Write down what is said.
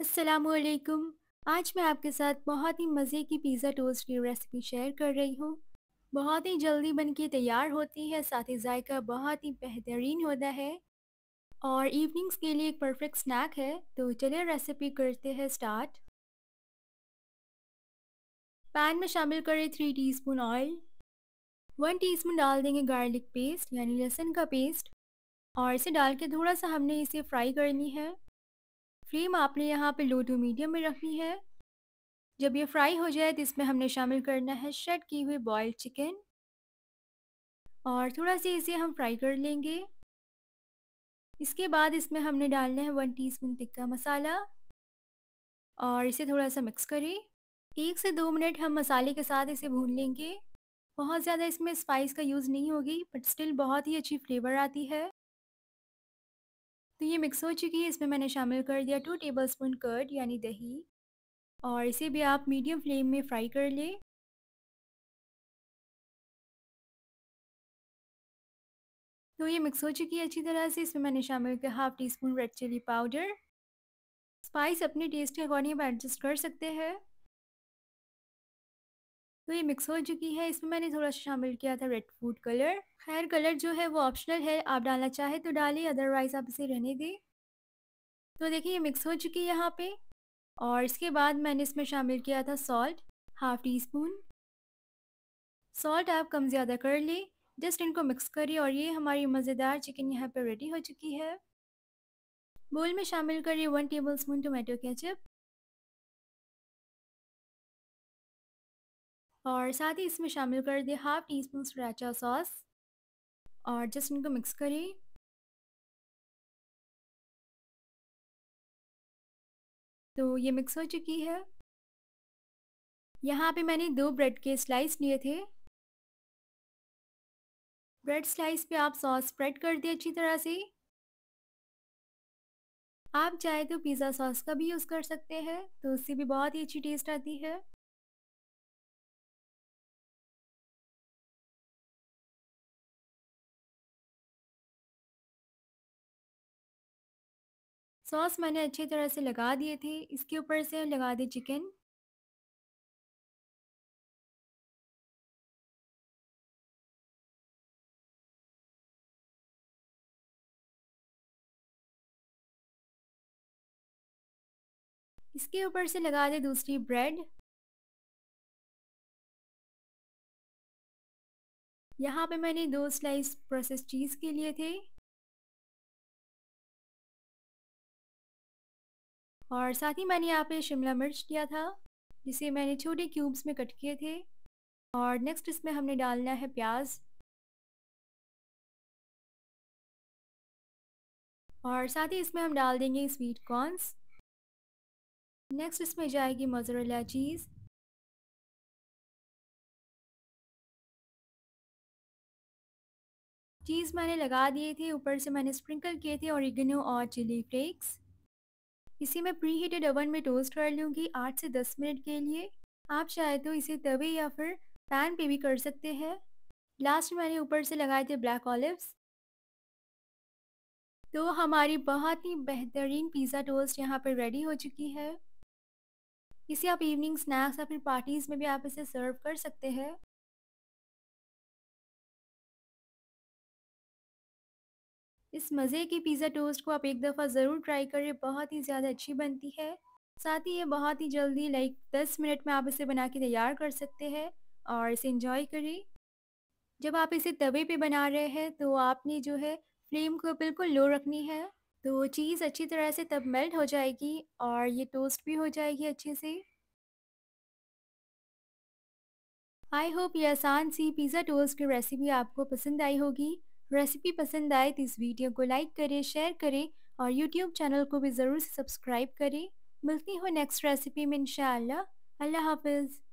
असलकुम आज मैं आपके साथ बहुत ही मज़े की पिज़्ज़ा टोस्ट की रेसिपी शेयर कर रही हूँ बहुत ही जल्दी बनके तैयार होती है साथ ही जायका बहुत ही बेहतरीन होता है और इवनिंग्स के लिए एक परफेक्ट स्नैक है तो चलिए रेसिपी करते हैं स्टार्ट पैन में शामिल करें three teaspoon oil one teaspoon डाल देंगे गार्लिक पेस्ट यानी लहसुन का पेस्ट और इसे डाल के थोड़ा सा हमने इसे फ्राई करनी है फ्लेम आपने यहाँ पे लो टू मीडियम में रखनी है जब ये फ्राई हो जाए तो इसमें हमने शामिल करना है शेड की हुई बॉयल्ड चिकन और थोड़ा सा इसे हम फ्राई कर लेंगे इसके बाद इसमें हमने डालना है वन टीस्पून टिक्का मसाला और इसे थोड़ा सा मिक्स करें एक से दो मिनट हम मसाले के साथ इसे भून लेंगे बहुत ज़्यादा इसमें स्पाइस का यूज़ नहीं होगी बट स्टिल बहुत ही अच्छी फ्लेवर आती है तो ये मिक्स हो चुकी है इसमें मैंने शामिल कर दिया टू टेबल स्पून कर्ड यानी दही और इसे भी आप मीडियम फ्लेम में फ्राई कर लें तो ये मिक्स हो चुकी है अच्छी तरह से इसमें मैंने शामिल किया half teaspoon red chilli powder spice अपने टेस्ट के अकॉर्डिंग आप एडजस्ट कर सकते हैं तो ये मिक्स हो चुकी है इसमें मैंने थोड़ा सा शामिल किया था रेड फूड कलर खैर कलर जो है वो ऑप्शनल है आप डालना चाहे तो डालिए अदरवाइज़ आप इसे रहने दें तो देखिए ये मिक्स हो चुकी है यहाँ पे और इसके बाद मैंने इसमें शामिल किया था salt half teaspoon salt आप कम ज़्यादा कर लें जस्ट इनको मिक्स करिए और ये हमारी मज़ेदार चिकन यहाँ पर रेडी हो चुकी है बोल में शामिल करिए one tablespoon tomato ketchup और साथ ही इसमें शामिल कर दें half teaspoon sriracha sauce और जस्ट इनको मिक्स करें तो ये मिक्स हो चुकी है यहाँ पे मैंने दो ब्रेड के स्लाइस लिए थे ब्रेड स्लाइस पे आप सॉस स्प्रेड कर दिए अच्छी तरह से आप चाहे तो पिज़्ज़ा सॉस का भी यूज़ कर सकते हैं तो उससे भी बहुत ही अच्छी टेस्ट आती है सॉस मैंने अच्छी तरह से लगा दिए थे इसके ऊपर से लगा दी चिकन इसके ऊपर से लगा दे दूसरी ब्रेड यहाँ पे मैंने दो स्लाइस प्रोसेस चीज़ के लिए थे और साथ ही मैंने यहाँ पे शिमला मिर्च लिया था जिसे मैंने छोटे क्यूब्स में कट किए थे और नेक्स्ट इसमें हमने डालना है प्याज और साथ ही इसमें हम डाल देंगे स्वीट कॉर्नस नेक्स्ट इसमें जाएगी मोजरेला चीज़ चीज़ मैंने लगा दिए थे ऊपर से मैंने स्प्रिंकल किए थे और और चिली फ्लेक्स इसे मैं प्री हीटेड ओवन में टोस्ट कर लूँगी आठ से दस मिनट के लिए आप चाहे तो इसे तवे या फिर पैन पे भी कर सकते हैं लास्ट मैंने ऊपर से लगाए थे ब्लैक ऑलिव्स तो हमारी बहुत ही बेहतरीन पिज़्ज़ा टोस्ट यहाँ पर रेडी हो चुकी है इसे आप इवनिंग स्नैक्स या फिर पार्टीज़ में भी आप इसे सर्व कर सकते हैं इस मज़े के पिज़्ज़ा टोस्ट को आप एक दफ़ा ज़रूर ट्राई करें बहुत ही ज़्यादा अच्छी बनती है साथ ही ये बहुत ही जल्दी लाइक दस मिनट में आप इसे बना के तैयार कर सकते हैं और इसे इंजॉय करें जब आप इसे तवे पे बना रहे हैं तो आपने जो है फ्लेम को बिल्कुल लो रखनी है तो चीज़ अच्छी तरह से तब मेल्ट हो जाएगी और ये टोस्ट भी हो जाएगी अच्छे से आई होप ये आसान सी पिज़्ज़ा टोस्ट की रेसिपी आपको पसंद आई होगी रेसिपी पसंद आए तो इस वीडियो को लाइक करें शेयर करें और यूट्यूब चैनल को भी ज़रूर सब्सक्राइब करें मिलती हूँ नेक्स्ट रेसिपी में इन अल्लाह हाफिज़